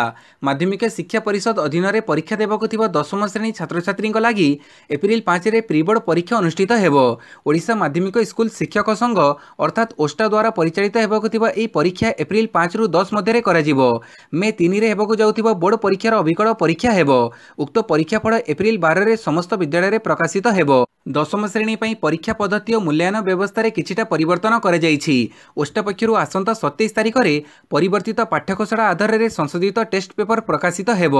[SPEAKER 1] ମାଧ୍ୟମିକ ଶିକ୍ଷା ପରିଷଦ ଅଧୀନରେ ପରୀକ୍ଷା ଦେବାକୁ ଥିବା ଦଶମ ଶ୍ରେଣୀ ଛାତ୍ରଛାତ୍ରୀଙ୍କ ଲାଗି ଏପ୍ରିଲ ପାଞ୍ଚରେ ପ୍ରିବୋର୍ଡ଼ ପରୀକ୍ଷା ଅନୁଷ୍ଠିତ ହେବ ଓଡ଼ିଶା ମାଧ୍ୟମିକ ସ୍କୁଲ ଶିକ୍ଷକ ସଂଘ ଅର୍ଥାତ୍ ଓଷ୍ଟା ଦ୍ୱାରା ପରିଚାଳିତ ହେବାକୁ ଥିବା ଏହି ପରୀକ୍ଷା ଏପ୍ରିଲ ପାଞ୍ଚରୁ ଦଶ ମଧ୍ୟରେ କରାଯିବ ମେ ତିନିରେ ହେବାକୁ ଯାଉଥିବା ବୋର୍ଡ଼ ପରୀକ୍ଷାର ଅବିକଳ ପରୀକ୍ଷା ହେବ ଉକ୍ତ ପରୀକ୍ଷାଫଳ ଏପ୍ରିଲ ବାରରେ ସମସ୍ତ ବିଦ୍ୟାଳୟରେ ପ୍ରକାଶିତ ହେବ ଦଶମ ଶ୍ରେଣୀ ପାଇଁ ପରୀକ୍ଷା ପଦ୍ଧତି ଓ ମୂଲ୍ୟାୟନ ବ୍ୟବସ୍ଥାରେ କିଛିଟା ପରିବର୍ତ୍ତନ କରାଯାଇଛି ଓଷ୍ଟ ପକ୍ଷରୁ ଆସନ୍ତା ସତେଇଶ ତାରିଖରେ ପରିବର୍ତ୍ତିତ ପାଠ୍ୟଖସଡ଼ା ଆଧାରରେ ସଂଶୋଧିତ ଟେଷ୍ଟ ପେପର ପ୍ରକାଶିତ ହେବ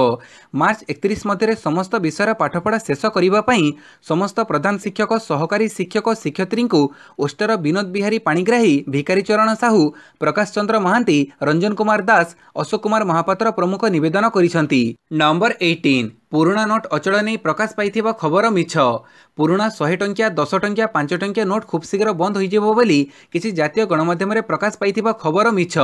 [SPEAKER 1] ମାର୍ଚ୍ଚ ଏକତିରିଶ ମଧ୍ୟରେ ସମସ୍ତ ବିଷୟର ପାଠପଢ଼ା ଶେଷ କରିବା ପାଇଁ ସମସ୍ତ ପ୍ରଧାନ ଶିକ୍ଷକ ସହକାରୀ ଶିକ୍ଷକ ଶିକ୍ଷୟତ୍ରୀଙ୍କୁ ଓଷ୍ଟର ବିନୋଦ ବିହାରୀ ପାଣିଗ୍ରାହୀ ଭିକାରୀ ଚରଣ ସାହୁ ପ୍ରକାଶ ଚନ୍ଦ୍ର ମହାନ୍ତି ରଞ୍ଜନ କୁମାର ଦାସ ଅଶୋକ କୁମାର ମହାପାତ୍ର ପ୍ରମୁଖ ନିବେଦନ କରିଛନ୍ତି ନମ୍ବର ଏଇଟିନ୍ ପୁରୁଣା ନୋଟ୍ ଅଚଳ ନେଇ ପ୍ରକାଶ ପାଇଥିବା ଖବର ମିଛ ପୁରୁଣା ଶହେ ଟଙ୍କିଆ ଦଶ ଟଙ୍କିଆ ପାଞ୍ଚ ଟଙ୍କିଆ ନୋଟ୍ ଖୁବ୍ ଶୀଘ୍ର ବନ୍ଦ ହୋଇଯିବ ବୋଲି କିଛି ଜାତୀୟ ଗଣମାଧ୍ୟମରେ ପ୍ରକାଶ ପାଇଥିବା ଖବର ମିଛ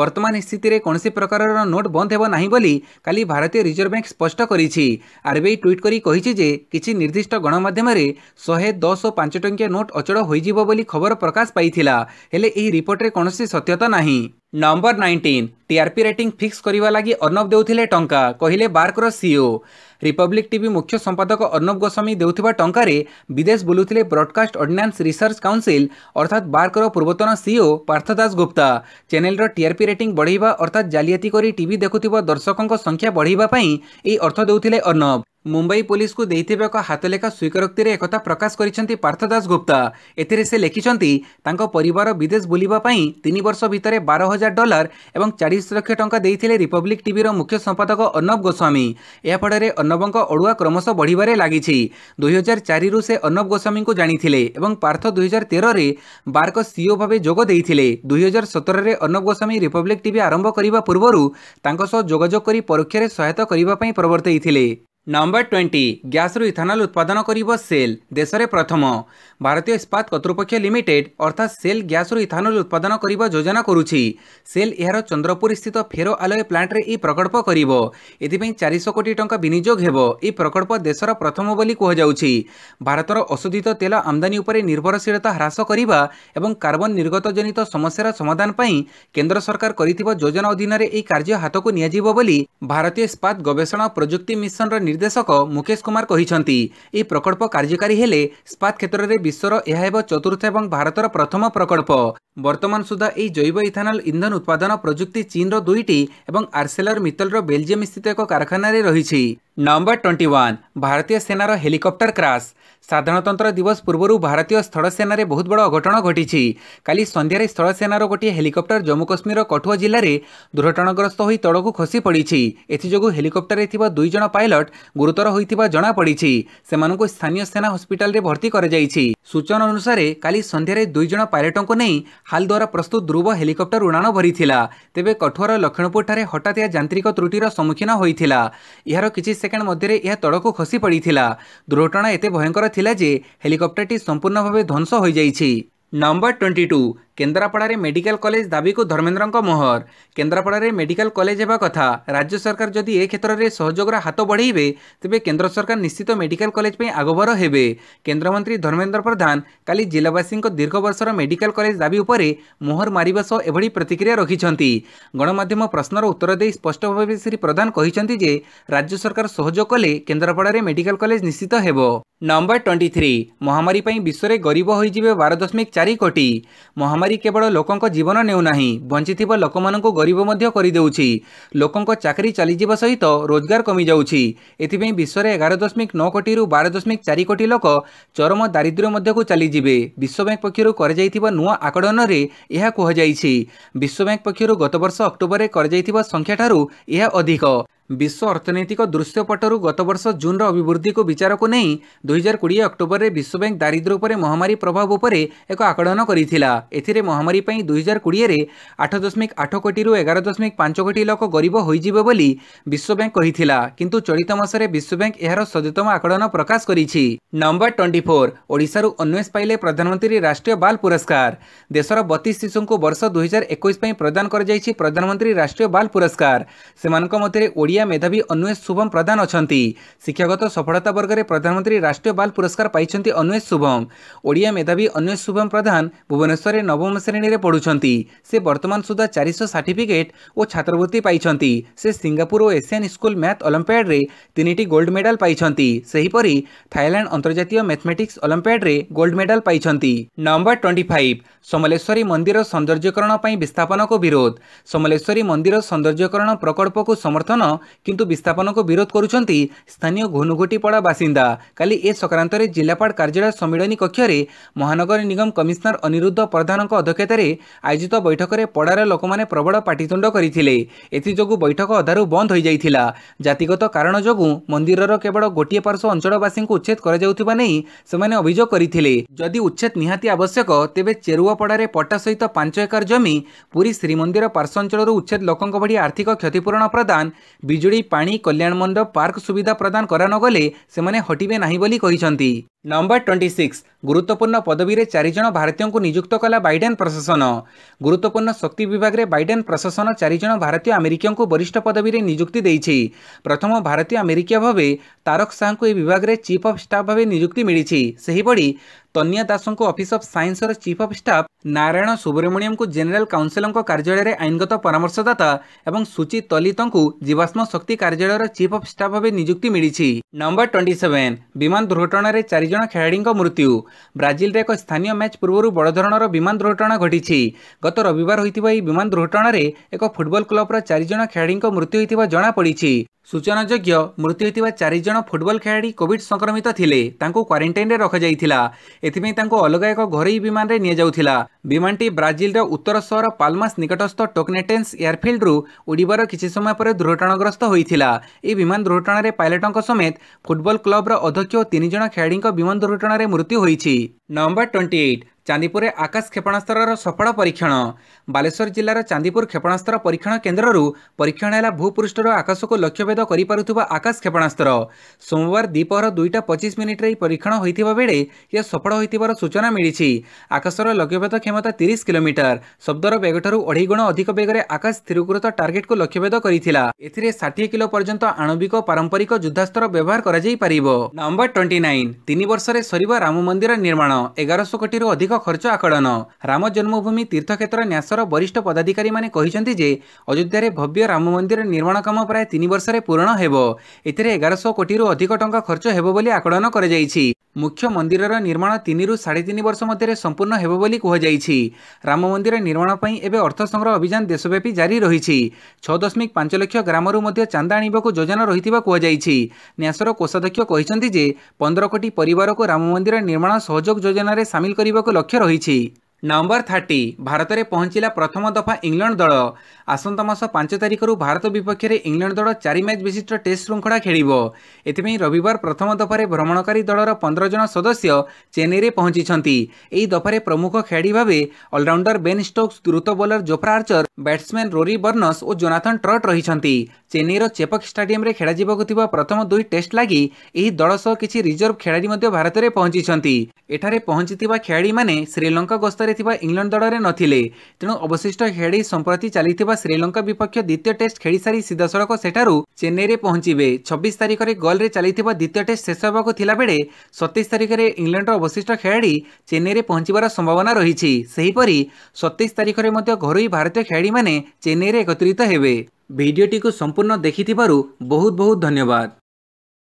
[SPEAKER 1] ବର୍ତ୍ତମାନ ସ୍ଥିତିରେ କୌଣସି ପ୍ରକାରର ନୋଟ୍ ବନ୍ଦ ହେବ ନାହିଁ ବୋଲି କାଲି ଭାରତୀୟ ରିଜର୍ଭ ବ୍ୟାଙ୍କ ସ୍ପଷ୍ଟ କରିଛି ଆର୍ବିଆଇ ଟ୍ୱିଟ୍ କରି କହିଛି ଯେ କିଛି ନିର୍ଦ୍ଦିଷ୍ଟ ଗଣମାଧ୍ୟମରେ ଶହେ ଦଶ ଓ ପାଞ୍ଚ ଟଙ୍କିଆ ନୋଟ୍ ଅଚଳ ହୋଇଯିବ ବୋଲି ଖବର ପ୍ରକାଶ ପାଇଥିଲା ହେଲେ ଏହି ରିପୋର୍ଟରେ କୌଣସି ସତ୍ୟତା ନାହିଁ number nineteen TRP rating fix କରିବା ଲାଗି ଅର୍ଣ୍ଣବ ଦେଉଥିଲେ ଟଙ୍କା କହିଲେ ବାର୍କର ସିଇଓ ରିପବ୍ଲିକ୍ ଟିଭି ମୁଖ୍ୟ ସମ୍ପାଦକ ଅର୍ଣ୍ଣବ ଗୋସ୍ୱାମୀ ଦେଉଥିବା ଟଙ୍କାରେ ବିଦେଶ ବୁଲୁଥିଲେ ବ୍ରଡକାଷ୍ଟ ଅର୍ଡିନାନ୍ସ ରିସର୍ଚ୍ଚ କାଉନସିଲ୍ ଅର୍ଥାତ୍ ବାର୍କର ପୂର୍ବତନ ସିଇଓ ପାର୍ଥ ଦାସ ଗୁପ୍ତା ଚ୍ୟାନେଲର ଟିଆର୍ପି ରେଟିଂ ବଢ଼େଇବା ଅର୍ଥାତ୍ ଜାଲିଆତି କରି ଟିଭି ଦେଖୁଥିବା ଦର୍ଶକଙ୍କ ସଂଖ୍ୟା ବଢ଼େଇବା ପାଇଁ ଏହି ଅର୍ଥ ଦେଉଥିଲେ ଅର୍ଣ୍ଣବ ମୁମ୍ବାଇ ପୋଲିସକୁ ଦେଇଥିବା ଏକ ହାତଲେଖା ସ୍ୱୀକାରୋକ୍ତିରେ ଏକଥା ପ୍ରକାଶ କରିଛନ୍ତି ପାର୍ଥ ଦାସ ଗୁପ୍ତା ଏଥିରେ ସେ ଲେଖିଛନ୍ତି ତାଙ୍କ ପରିବାର ବିଦେଶ ବୁଲିବା ପାଇଁ ତିନି ବର୍ଷ ଭିତରେ ବାର ହଜାର ଡଲାର ଏବଂ ଚାଳିଶ ଲକ୍ଷ ଟଙ୍କା ଦେଇଥିଲେ ରିପବ୍ଲିକ୍ ଟିଭିର ମୁଖ୍ୟ ସମ୍ପାଦକ ଅର୍ଣ୍ଣବ ଗୋସ୍ୱାମୀ ଏହାଫଳରେ ଅର୍ଣ୍ଣବଙ୍କ ଅଡ଼ୁଆ କ୍ରମଶଃ ବଢ଼ିବାରେ ଲାଗିଛି ଦୁଇହଜାର ଚାରିରୁ ସେ ଅର୍ଣ୍ଣବ ଗୋସ୍ୱାମୀଙ୍କୁ ଜାଣିଥିଲେ ଏବଂ ପାର୍ଥ ଦୁଇହଜାର ତେରରେ ବାର୍କ ସିଓ ଭାବେ ଯୋଗ ଦେଇଥିଲେ ଦୁଇହଜାର ସତରରେ ଅର୍ଣ୍ଣବ ଗୋସ୍ୱାମୀ ରିପବ୍ଲିକ୍ ଟିଭି ଆରମ୍ଭ କରିବା ପୂର୍ବରୁ ତାଙ୍କ ସହ ଯୋଗାଯୋଗ କରି ପରୋକ୍ଷରେ ସହାୟତା କରିବା ପାଇଁ ପ୍ରବର୍ତ୍ତାଇଥିଲେ ନମ୍ବର ଟ୍ୱେଣ୍ଟି ଗ୍ୟାସ୍ରୁ ଇଥାନଲ୍ ଉତ୍ପାଦନ କରିବ ସେଲ୍ ଦେଶରେ ପ୍ରଥମ ଭାରତୀୟ ଇସ୍ପାତ କର୍ତ୍ତୃପକ୍ଷ ଲିମିଟେଡ୍ ଅର୍ଥାତ୍ ସେଲ୍ ଗ୍ୟାସ୍ରୁ ଇଥାନଲ୍ ଉତ୍ପାଦନ କରିବା ଯୋଜନା କରୁଛି ସେଲ୍ ଏହାର ଚନ୍ଦ୍ରପୁରୀସ୍ଥିତ ଫେରୋ ଆଲୟ ପ୍ଲାଣ୍ଟରେ ଏହି ପ୍ରକଳ୍ପ କରିବ ଏଥିପାଇଁ ଚାରିଶହ କୋଟି ଟଙ୍କା ବିନିଯୋଗ ହେବ ଏହି ପ୍ରକଳ୍ପ ଦେଶର ପ୍ରଥମ ବୋଲି କୁହାଯାଉଛି ଭାରତର ଅଶୋଧିତ ତେଲ ଆମଦାନୀ ଉପରେ ନିର୍ଭରଶୀଳତା ହ୍ରାସ କରିବା ଏବଂ କାର୍ବନ୍ ନିର୍ଗତ ଜନିତ ସମସ୍ୟାର ସମାଧାନ ପାଇଁ କେନ୍ଦ୍ର ସରକାର କରିଥିବା ଯୋଜନା ଅଧୀନରେ ଏହି କାର୍ଯ୍ୟ ହାତକୁ ନିଆଯିବ ବୋଲି ଭାରତୀୟ ଇସ୍ପାତ ଗବେଷଣା ଓ ପ୍ରଯୁକ୍ତି ମିଶନର ନିର୍ଦ୍ଦେଶକ ମୁକେଶ କୁମାର କହିଛନ୍ତି ଏହି ପ୍ରକଳ୍ପ କାର୍ଯ୍ୟକାରୀ ହେଲେ ସ୍ପାତ କ୍ଷେତ୍ରରେ ବିଶ୍ୱର ଏହା ହେବ ଚତୁର୍ଥ ଏବଂ ଭାରତର ପ୍ରଥମ ପ୍ରକଳ୍ପ ବର୍ତ୍ତମାନ ସୁଦ୍ଧା ଏହି ଜୈବ ଇଥାନଲ ଇନ୍ଧନ ଉତ୍ପାଦନ ପ୍ରଯୁକ୍ତି ଚୀନର ଦୁଇଟି ଏବଂ ଆର୍ସେଲର ମିତଲର ବେଲଜିୟମ ସ୍ଥିତ ଏକ କାରଖାନାରେ ରହିଛି ନମ୍ବର ଟ୍ୱେଣ୍ଟି ୱାନ୍ ଭାରତୀୟ ସେନାର ହେଲିକପ୍ଟର କ୍ରାସ୍ ସାଧାରଣତନ୍ତ୍ର ଦିବସ ପୂର୍ବରୁ ଭାରତୀୟ ସ୍ଥଳସେନାରେ ବହୁତ ବଡ଼ ଅଘଟଣ ଘଟିଛି କାଲି ସନ୍ଧ୍ୟାରେ ସ୍ଥଳସେନାର ଗୋଟିଏ ହେଲିକପ୍ଟର ଜମ୍ମୁ କାଶ୍ମୀରର କଠୁଆ ଜିଲ୍ଲାରେ ଦୁର୍ଘଟଣାଗ୍ରସ୍ତ ହୋଇ ତଳକୁ ଖସି ପଡ଼ିଛି ଏଥିଯୋଗୁଁ ହେଲିକପ୍ଟରରେ ଥିବା ଦୁଇ ଜଣ ପାଇଲଟ ଗୁରୁତର ହୋଇଥିବା ଜଣାପଡ଼ିଛି ସେମାନଙ୍କୁ ସ୍ଥାନୀୟ ସେନା ହସ୍ପିଟାଲରେ ଭର୍ତ୍ତି କରାଯାଇଛି ସୂଚନା ଅନୁସାରେ କାଲି ସନ୍ଧ୍ୟାରେ ଦୁଇ ଜଣ ପାଇଲଟଙ୍କୁ ନେଇ ହାଲ ଦ୍ୱାରା ପ୍ରସ୍ତୁତ ଧ୍ରୁବ ହେଲିକପ୍ଟର ଉଡ଼ାଣ ଭରିଥିଲା ତେବେ କଠୁଆର ଲକ୍ଷ୍ମଣପୁରଠାରେ ହଠାତ୍ ଏହା ଯାନ୍ତ୍ରିକ ତ୍ରୁଟିର ସମ୍ମୁଖୀନ ହୋଇଥିଲା ଏହାର କିଛି ସେକେଣ୍ଡ ମଧ୍ୟରେ ଏହା ତଳକୁ ଖସି ପଡ଼ିଥିଲା ଦୁର୍ଘଟଣା ଏତେ ଭୟଙ୍କର ଥିଲା ଯେ ହେଲିକପ୍ଟରଟି ସମ୍ପୂର୍ଣ୍ଣ ଭାବେ ଧ୍ୱଂସ ହୋଇଯାଇଛି ନମ୍ବର ଟ୍ୱେଣ୍ଟି ଟୁ କେନ୍ଦ୍ରାପଡ଼ାରେ ମେଡିକାଲ କଲେଜ ଦାବିକୁ ଧର୍ମେନ୍ଦ୍ରଙ୍କ ମୋହର କେନ୍ଦ୍ରାପଡ଼ାରେ ମେଡିକାଲ କଲେଜ ହେବା କଥା ରାଜ୍ୟ ସରକାର ଯଦି ଏ କ୍ଷେତ୍ରରେ ସହଯୋଗର ହାତ ବଢ଼ାଇବେ ତେବେ କେନ୍ଦ୍ର ସରକାର ନିଶ୍ଚିତ ମେଡିକାଲ କଲେଜ ପାଇଁ ଆଗଭର ହେବେ କେନ୍ଦ୍ରମନ୍ତ୍ରୀ ଧର୍ମେନ୍ଦ୍ର ପ୍ରଧାନ କାଲି ଜିଲ୍ଲାବାସୀଙ୍କ ଦୀର୍ଘ ବର୍ଷର ମେଡିକାଲ କଲେଜ ଦାବି ଉପରେ ମୋହର ମାରିବା ସହ ଏଭଳି ପ୍ରତିକ୍ରିୟା ରଖିଛନ୍ତି ଗଣମାଧ୍ୟମ ପ୍ରଶ୍ନର ଉତ୍ତର ଦେଇ ସ୍ପଷ୍ଟ ଭାବେ ଶ୍ରୀ ପ୍ରଧାନ କହିଛନ୍ତି ଯେ ରାଜ୍ୟ ସରକାର ସହଯୋଗ କଲେ କେନ୍ଦ୍ରାପଡ଼ାରେ ମେଡିକାଲ କଲେଜ ନିଶ୍ଚିତ ହେବ ନମ୍ବର ଟ୍ୱେଣ୍ଟି ଥ୍ରୀ ମହାମାରୀ ପାଇଁ ବିଶ୍ୱରେ ଗରିବ ହୋଇଯିବେ ବାର ଦଶମିକ ଚାରି କୋଟି ମହାମାରୀ ମହାମାରୀ କେବଳ ଲୋକଙ୍କ ଜୀବନ ନେଉନାହିଁ ବଞ୍ଚିଥିବା ଲୋକମାନଙ୍କୁ ଗରିବ ମଧ୍ୟ କରିଦେଉଛି ଲୋକଙ୍କ ଚାକିରି ଚାଲିଯିବା ସହିତ ରୋଜଗାର କମିଯାଉଛି ଏଥିପାଇଁ ବିଶ୍ୱରେ ଏଗାର ଦଶମିକ ନଅ କୋଟିରୁ ବାର ଦଶମିକ ଚାରି କୋଟି ଲୋକ ଚରମ ଦାରିଦ୍ର୍ୟ ମଧ୍ୟକୁ ଚାଲିଯିବେ ବିଶ୍ୱବ୍ୟାଙ୍କ ପକ୍ଷରୁ କରାଯାଇଥିବା ନୂଆ ଆକଳନରେ ଏହା କୁହାଯାଇଛି ବିଶ୍ୱବ୍ୟାଙ୍କ ପକ୍ଷରୁ ଗତବର୍ଷ ଅକ୍ଟୋବରରେ କରାଯାଇଥିବା ସଂଖ୍ୟାଠାରୁ ଏହା ଅଧିକ বিশ্ব অর্থনৈতিক দৃশ্যপটরু গতবর্ষ জুন্র অভিবৃদ্ধি বিচারক নেই দুইহাজার কোড়িয়ে অক্টোবরের বিশ্বব্যাঙ্ক দারিদ্র উপরে মহামারী প্রভাব উপরে এক আকলন করেছিল এতে মহামারী পাই দুইহাজার কোড়িয়ে আট দশমিক আট কোটি এগার দশমিক পাঁচ কোটি লোক গরিব হয়ে বলে বিশ্বব্যাঙ্ক কিন্তু কিন্তু চলিত মাসে বিশ্বব্যাঙ্ক এর সদ্যতম আকলন প্রকাশ করেছে নম্বর টোয়েন্টি ফোর ওড়শার অন্বেষ পাইলে প্রধানমন্ত্রী রাষ্ট্রীয় বাল পুরস্কার দেশের বতিশ শিশুঙ্ বর্ষ দুইহাজার একুশ প্রদান করা প্রধানমন্ত্রী রাষ্ট্রীয় বাল পুরস্কার সে মধ্যে ଓଡ଼ିଆ ମେଧାବୀ ଅନୁଏଶ ଶୁଭମ ପ୍ରଧାନ ଅଛନ୍ତି ଶିକ୍ଷାଗତ ସଫଳତା ବର୍ଗରେ ପ୍ରଧାନମନ୍ତ୍ରୀ ରାଷ୍ଟ୍ରୀୟ ବାଲ ପୁରସ୍କାର ପାଇଛନ୍ତି ଅନୁଏଶ ଶୁଭମ ଓଡ଼ିଆ ମେଧାବୀ ଅନୁଏଶ ଶୁଭମ ପ୍ରଧାନ ଭୁବନେଶ୍ୱରରେ ନବମ ଶ୍ରେଣୀରେ ପଢ଼ୁଛନ୍ତି ସେ ବର୍ତ୍ତମାନ ସୁଦ୍ଧା ଚାରିଶହ ସାର୍ଟିଫିକେଟ୍ ଓ ଛାତ୍ରବୃତ୍ତି ପାଇଛନ୍ତି ସେ ସିଙ୍ଗାପୁର ଓ ଏସିଆନ୍ ସ୍କୁଲ ମ୍ୟାଥ୍ ଅଲମ୍ପିଆଡ଼ରେ ତିନିଟି ଗୋଲ୍ଡ ମେଡାଲ ପାଇଛନ୍ତି ସେହିପରି ଥାଇଲାଣ୍ଡ ଅନ୍ତର୍ଜାତୀୟ ମ୍ୟାଥମେଟିକ୍ସ ଅଲମ୍ପିଆଡ଼ରେ ଗୋଲ୍ଡ ମେଡାଲ ପାଇଛନ୍ତି ନମ୍ବର ଟ୍ୱେଣ୍ଟି ଫାଇଭ୍ ସମଲେଶ୍ୱରୀ ମନ୍ଦିର ସୌନ୍ଦର୍ଯ୍ୟକରଣ ପାଇଁ ବିସ୍ଥାପନକୁ ବିରୋଧ ସମଲେଶ୍ୱରୀ ମନ୍ଦିର ସୌନ୍ଦର୍ଯ୍ୟକରଣ ପ୍ରକଳ୍ପକୁ ସମର୍ଥନ କିନ୍ତୁ ବିସ୍ଥାପନକୁ ବିରୋଧ କରୁଛନ୍ତି ସ୍ଥାନୀୟ ଘୁନୁଘୁଟି ପଡ଼ା ବାସିନ୍ଦା କାଲି ଏ ସଂକ୍ରାନ୍ତରେ ଜିଲ୍ଲାପାଳ କାର୍ଯ୍ୟାଳୟ ସମ୍ମିଳନୀ କକ୍ଷରେ ମହାନଗର ନିଗମ କମିଶନର ଅନିରୁଦ୍ଧ ପ୍ରଧାନଙ୍କ ଅଧ୍ୟକ୍ଷତାରେ ଆୟୋଜିତ ବୈଠକରେ ପଡ଼ାର ଲୋକମାନେ ପ୍ରବଳ ପାଟିତୁଣ୍ଡ କରିଥିଲେ ଏଥିଯୋଗୁଁ ବୈଠକ ଅଧାରୁ ବନ୍ଦ ହୋଇଯାଇଥିଲା ଜାତିଗତ କାରଣ ଯୋଗୁଁ ମନ୍ଦିରର କେବଳ ଗୋଟିଏ ପାର୍ଶ୍ୱ ଅଞ୍ଚଳବାସୀଙ୍କୁ ଉଚ୍ଛେଦ କରାଯାଉଥିବା ନେଇ ସେମାନେ ଅଭିଯୋଗ କରିଥିଲେ ଯଦି ଉଚ୍ଛେଦ ନିହାତି ଆବଶ୍ୟକ ତେବେ ଚେରୁଆପଡ଼ାରେ ପଟ୍ଟା ସହିତ ପାଞ୍ଚ ଏକର ଜମି ପୁରୀ ଶ୍ରୀମନ୍ଦିର ପାର୍ଶ୍ୱ ଅଞ୍ଚଳରୁ ଉଚ୍ଛେଦ ଲୋକଙ୍କ ଭଳି ଆର୍ଥିକ କ୍ଷତିପୂରଣ ପ୍ରଦାନ ବିଜୁଳି ପାଣି କଲ୍ୟାଣ ମଣ୍ଡପ ପାର୍କ ସୁବିଧା ପ୍ରଦାନ କରାନଗଲେ ସେମାନେ ହଟିବେ ନାହିଁ ବୋଲି କହିଛନ୍ତି ନମ୍ବର ଟ୍ୱେଣ୍ଟି ସିକ୍ସ ଗୁରୁତ୍ୱପୂର୍ଣ୍ଣ ପଦବୀରେ ଚାରିଜଣ ଭାରତୀୟଙ୍କୁ ନିଯୁକ୍ତ କଲା ବାଇଡେନ୍ ପ୍ରଶାସନ ଗୁରୁତ୍ୱପୂର୍ଣ୍ଣ ଶକ୍ତି ବିଭାଗରେ ବାଇଡେନ୍ ପ୍ରଶାସନ ଚାରିଜଣ ଭାରତୀୟ ଆମେରିକୀୟଙ୍କୁ ବରିଷ୍ଠ ପଦବୀରେ ନିଯୁକ୍ତି ଦେଇଛି ପ୍ରଥମ ଭାରତୀୟ ଆମେରିକୀୟ ଭାବେ ତାରକ ଶାହାଙ୍କୁ ଏହି ବିଭାଗରେ ଚିଫ୍ ଅଫ୍ ଷ୍ଟାଫ୍ ଭାବେ ନିଯୁକ୍ତି ମିଳିଛି ସେହିଭଳି তনিয়া দাসঙ্ অফিস অফ সাইন্সর chief of staff Narayan Subramanyam general counsellor কার্যালয়ের আইনগত পরামর্শদাতা এবং সুচি তলিত জীবাশ্ম শক্তি কার্যালয়ের চিফ অফ স্টাফ ভাবে নিযুক্তি মিছে নম্বর টোয়েন্টি সেভেন বিমান দুর্ঘটনার চারিজন খেলাড়ি মৃত্যু ব্রাজিলের এক স্থানীয় ম্যাচ পূর্ব বড় ধরনের বিমান দুর্ঘটনা ঘটিছে গত রবিবার হয়ে এই বিমান দুর্ঘটনার এক ফুটবল ক্লবর চারিজন খেলাড়ি মৃত্যু হয়ে জনাপড়ি সূচনাযোগ্য মৃত্যু হয়ে চারিজন ফুটবল খেলাড়ি কোভিড সংক্রমিত লে তাঁর কোয়ারেটাইনে রখাই ଏଥିପାଇଁ ତାଙ୍କୁ ଅଲଗା ଏକ ଘରୋଇ ବିମାନରେ ନିଆଯାଉଥିଲା ବିମାନଟି ବ୍ରାଜିଲର ଉତ୍ତର ସହର ପାଲମାସ ନିକଟସ୍ଥ ଟୋକନେଟେନ୍ସ ଏୟାରଫିଲ୍ଡରୁ ଉଡ଼ିବାର କିଛି ସମୟ ପରେ ଦୁର୍ଘଟଣାଗ୍ରସ୍ତ ହୋଇଥିଲା ଏହି ବିମାନ ଦୁର୍ଘଟଣାରେ ପାଇଲଟଙ୍କ ସମେତ ଫୁଟବଲ କ୍ଲବର ଅଧ୍ୟକ୍ଷ ଓ ତିନି ଜଣ ଖେଳାଳିଙ୍କ ବିମାନ ଦୁର୍ଘଟଣାରେ ମୃତ୍ୟୁ ହୋଇଛି ନଭେମ୍ବର ଟ୍ୱେଣ୍ଟି ଏଇଟ୍ ଚାନ୍ଦିପୁରରେ ଆକାଶ କ୍ଷେପଣାସ୍ତ୍ରର ସଫଳ ପରୀକ୍ଷଣ ବାଲେଶ୍ୱର ଜିଲ୍ଲାର ଚାନ୍ଦିପୁର କ୍ଷେପଣାସ୍ତ୍ର ପରୀକ୍ଷଣ କେନ୍ଦ୍ରରୁ ପରୀକ୍ଷଣ ହେଲା ଭୂପୃଷ୍ଠରୁ ଆକାଶକୁ ଲକ୍ଷ୍ୟଭେଦ କରିପାରୁଥିବା ଆକାଶ କ୍ଷେପଣାସ୍ତ୍ର ସୋମବାର ଦ୍ୱିପହର ଦୁଇଟା ପଚିଶ ମିନିଟ୍ରେ ଏହି ପରୀକ୍ଷଣ ହୋଇଥିବା ବେଳେ ଏହା ସଫଳ ହୋଇଥିବାର ସୂଚନା ମିଳିଛି ଆକାଶର ଲକ୍ଷ୍ୟଭେଦ କ୍ଷମତା ତିରିଶ କିଲୋମିଟର ଶବ୍ଦର ବେଗଠାରୁ ଅଢ଼େଇ ଗୁଣ ଅଧିକ ବେଗରେ ଆକାଶ ସ୍ଥିରକୃତ ଟାର୍ଗେଟ୍କୁ ଲକ୍ଷ୍ୟଭେଦ କରିଥିଲା ଏଥିରେ ଷାଠିଏ କିଲୋ ପର୍ଯ୍ୟନ୍ତ ଆଣବିକ ପାରମ୍ପରିକ ଯୁଦ୍ଧାସ୍ତ୍ର ବ୍ୟବହାର କରାଯାଇପାରିବ ନମ୍ବର ଟ୍ୱେଣ୍ଟି ନାଇନ୍ ତିନି ବର୍ଷରେ ସରିବ ରାମ ମନ୍ଦିର ନିର୍ମାଣ ଏଗାରଶହ କୋଟିରୁ ଅଧିକ ଅଧିକ ଖର୍ଚ୍ଚ ଆକଳନ ରାମ ଜନ୍ମଭୂମି ତୀର୍ଥକ୍ଷେତ୍ର ନ୍ୟାସର ବରିଷ୍ଠ ପଦାଧିକାରୀମାନେ କହିଛନ୍ତି ଯେ ଅଯୋଧ୍ୟାରେ ଭବ୍ୟ ରାମ ମନ୍ଦିର ନିର୍ମାଣ କାମ ପ୍ରାୟ ତିନି ବର୍ଷରେ ପୂରଣ ହେବ ଏଥିରେ ଏଗାରଶହ କୋଟିରୁ ଅଧିକ ଟଙ୍କା ଖର୍ଚ୍ଚ ହେବ ବୋଲି ଆକଳନ କରାଯାଇଛି ମୁଖ୍ୟ ମନ୍ଦିରର ନିର୍ମାଣ ତିନିରୁ ସାଢ଼େ ତିନି ବର୍ଷ ମଧ୍ୟରେ ସମ୍ପୂର୍ଣ୍ଣ ହେବ ବୋଲି କୁହାଯାଇଛି ରାମ ମନ୍ଦିର ନିର୍ମାଣ ପାଇଁ ଏବେ ଅର୍ଥ ସଂଗ୍ରହ ଅଭିଯାନ ଦେଶବ୍ୟାପୀ ଜାରି ରହିଛି ଛଅ ଦଶମିକ ପାଞ୍ଚ ଲକ୍ଷ ଗ୍ରାମରୁ ମଧ୍ୟ ଚାନ୍ଦା ଆଣିବାକୁ ଯୋଜନା ରହିଥିବା କୁହାଯାଇଛି ନ୍ୟାସର କୋଷାଧ୍ୟକ୍ଷ କହିଛନ୍ତି ଯେ ପନ୍ଦର କୋଟି ପରିବାରକୁ ରାମ ମନ୍ଦିର ନିର୍ମାଣ ସହଯୋଗ ଯୋଜନାରେ ସାମିଲ କରିବାକୁ ଲକ୍ଷ୍ୟ ରହିଛି ନମ୍ବର ଥାର୍ଟି ଭାରତରେ ପହଞ୍ଚିଲା ପ୍ରଥମ ଦଫା ଇଂଲଣ୍ଡ ଦଳ ଆସନ୍ତା ମାସ ପାଞ୍ଚ ତାରିଖରୁ ଭାରତ ବିପକ୍ଷରେ ଇଂଲଣ୍ଡ ଦଳ ଚାରି ମ୍ୟାଚ୍ ବିଶିଷ୍ଟ ଟେଷ୍ଟ ଶୃଙ୍ଖଳା ଖେଳିବ ଏଥିପାଇଁ ରବିବାର ପ୍ରଥମ ଦଫାରେ ଭ୍ରମଣକାରୀ ଦଳର ପନ୍ଦର ଜଣ ସଦସ୍ୟ ଚେନ୍ନାଇରେ ପହଞ୍ଚିଛନ୍ତି ଏହି ଦଫାରେ ପ୍ରମୁଖ ଖେଳାଳି ଭାବେ ଅଲରାଉଣ୍ଡର ବେନ୍ ଷ୍ଟୋକ୍ସ ଦ୍ରୁତ bowler Jofra Archer batsman Rory Burns ଓ ଜୋନାଥନ୍ ଟ୍ରଟ୍ ରହିଛନ୍ତି ଚେନ୍ନାଇର ଚେପକ୍ ଷ୍ଟାଡିୟମ୍ରେ ଖେଳାଯିବାକୁ ଥିବା ପ୍ରଥମ ଦୁଇ ଟେଷ୍ଟ ଲାଗି ଏହି ଦଳ ସହ କିଛି ରିଜର୍ଭ ଖେଳାଳି ମଧ୍ୟ ଭାରତରେ ପହଞ୍ଚିଛନ୍ତି ଏଠାରେ ପହଞ୍ଚିଥିବା ଖେଳାଳିମାନେ ଶ୍ରୀଲଙ୍କା ଗସ୍ତରେ ଥିବା ଇଂଲଣ୍ଡ ଦଳରେ ନଥିଲେ ତେଣୁ ଅବଶିଷ୍ଟ ହେଡେଇ ସମ୍ପ୍ରତି ଚାଲିଥିବା ଶ୍ରୀଲଙ୍କା ବିପକ୍ଷ ଦ୍ୱିତୀୟ ଟେଷ୍ଟ ଖେଳିସାରି ସିଧାସଳଖ ସେଠାରୁ ଚେନ୍ନାଇରେ ପହଞ୍ଚିବେ ଛବିଶ ତାରିଖରେ ଗଲ୍ରେ ଚାଲିଥିବା ଦ୍ୱିତୀୟ ଟେଷ୍ଟ ଶେଷ ହେବାକୁ ଥିଲାବେଳେ ସତେଇଶ ତାରିଖରେ ଇଂଲଣ୍ଡର ଅବଶିଷ୍ଟ ଖେଳାଳି ଚେନ୍ନାଇରେ ପହଞ୍ଚିବାର ସମ୍ଭାବନା ରହିଛି ସେହିପରି ସତେଇଶ ତାରିଖରେ ମଧ୍ୟ ଘରୋଇ ଭାରତୀୟ ଖେଳାଳିମାନେ ଚେନ୍ନାଇରେ ଏକତ୍ରିତ ହେବେ ଭିଡ଼ିଓଟିକୁ ସମ୍ପୂର୍ଣ୍ଣ ଦେଖିଥିବାରୁ ବହୁତ ବହୁତ ଧନ୍ୟବାଦ